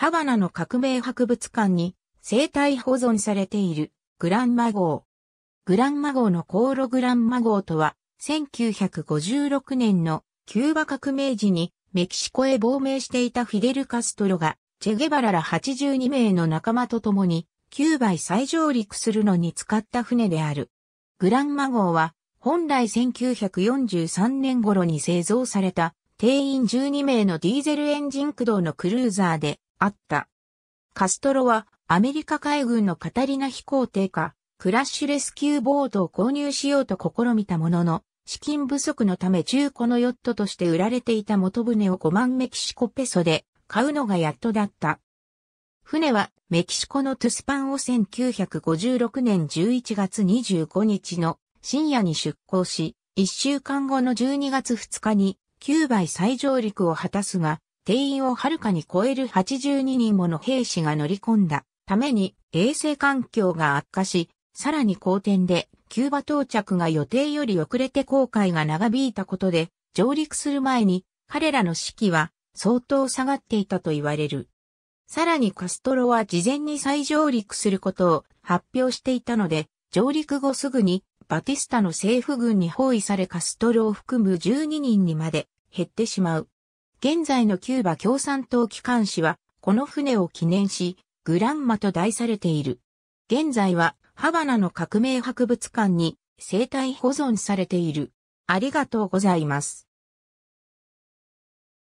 ハバナの革命博物館に生体保存されているグランマ号。グランマ号の航路グランマ号とは、1956年のキューバ革命時にメキシコへ亡命していたフィデル・カストロが、チェゲバラら82名の仲間と共に、キューバへ再上陸するのに使った船である。グランマ号は、本来1943年頃に製造された、定員12名のディーゼルエンジン駆動のクルーザーで、あった。カストロはアメリカ海軍のカタリナ飛行艇か、クラッシュレスキューボートを購入しようと試みたものの、資金不足のため中古のヨットとして売られていた元船を5万メキシコペソで買うのがやっとだった。船はメキシコのトゥスパンを1956年11月25日の深夜に出港し、1週間後の12月2日にキューバ再上陸を果たすが、定員をはるかに超える82人もの兵士が乗り込んだために衛生環境が悪化し、さらに好転でキューバ到着が予定より遅れて航海が長引いたことで、上陸する前に彼らの士気は相当下がっていたと言われる。さらにカストロは事前に再上陸することを発表していたので、上陸後すぐにバティスタの政府軍に包囲されカストロを含む12人にまで減ってしまう。現在のキューバ共産党機関紙は、この船を記念し、グランマと題されている。現在は、ハバナの革命博物館に生態保存されている。ありがとうございます。